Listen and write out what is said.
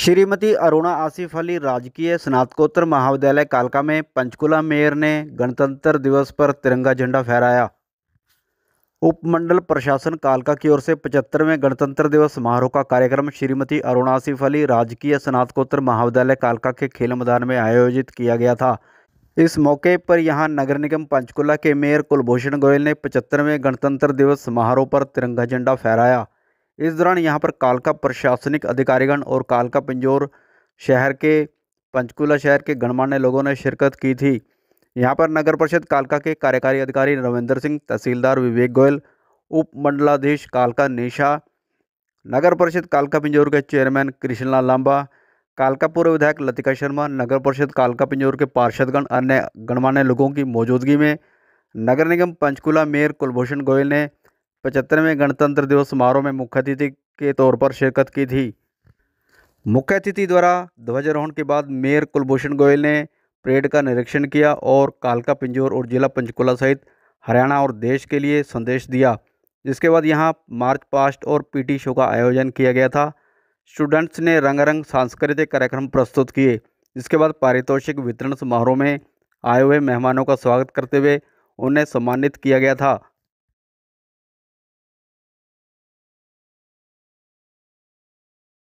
श्रीमती अरुणा आसिफ अली राजकीय स्नातकोत्तर महाविद्यालय कालका में पंचकुला मेयर ने गणतंत्र दिवस पर तिरंगा झंडा फहराया उपमंडल प्रशासन कालका की ओर से पचहत्तरवें गणतंत्र दिवस समारोह का कार्यक्रम श्रीमती अरुणा आसिफ अली राजकीय स्नातकोत्तर महाविद्यालय कालका के खेल मैदान में आयोजित किया गया था इस मौके पर यहां नगर निगम पंचकुला के मेयर कुलभूषण गोयल ने पचहत्तरवें गणतंत्र दिवस समारोह पर तिरंगा झंडा फहराया इस दौरान यहाँ पर कालका प्रशासनिक अधिकारीगण और कालका पिंजौर शहर के पंचकुला शहर के गणमान्य लोगों ने शिरकत की थी यहाँ पर नगर परिषद कालका के कार्यकारी अधिकारी रविंदर सिंह तहसीलदार विवेक गोयल उप मंडलाधीश कालका निशा नगर परिषद कालका पिंजौर के चेयरमैन कृष्णलाल लांबा कालका पूर्व विधायक लतिका शर्मा नगर परिषद कालका पिंजौर के पार्षदगण अन्य गणमान्य लोगों की मौजूदगी में नगर निगम पंचकुला मेयर कुलभूषण गोयल ने पचहत्तरवें गणतंत्र दिवस समारोह में मुख्य अतिथि के तौर पर शिरकत की थी मुख्य अतिथि द्वारा ध्वजारोहण के बाद मेयर कुलभूषण गोयल ने परेड का निरीक्षण किया और कालका पिंजौर और जिला पंचकुला सहित हरियाणा और देश के लिए संदेश दिया जिसके बाद यहाँ मार्च पास्ट और पीटी शो का आयोजन किया गया था स्टूडेंट्स ने रंगारंग सांस्कृतिक कार्यक्रम प्रस्तुत किए जिसके बाद पारितोषिक वितरण समारोह में आए हुए मेहमानों का स्वागत करते हुए उन्हें सम्मानित किया गया था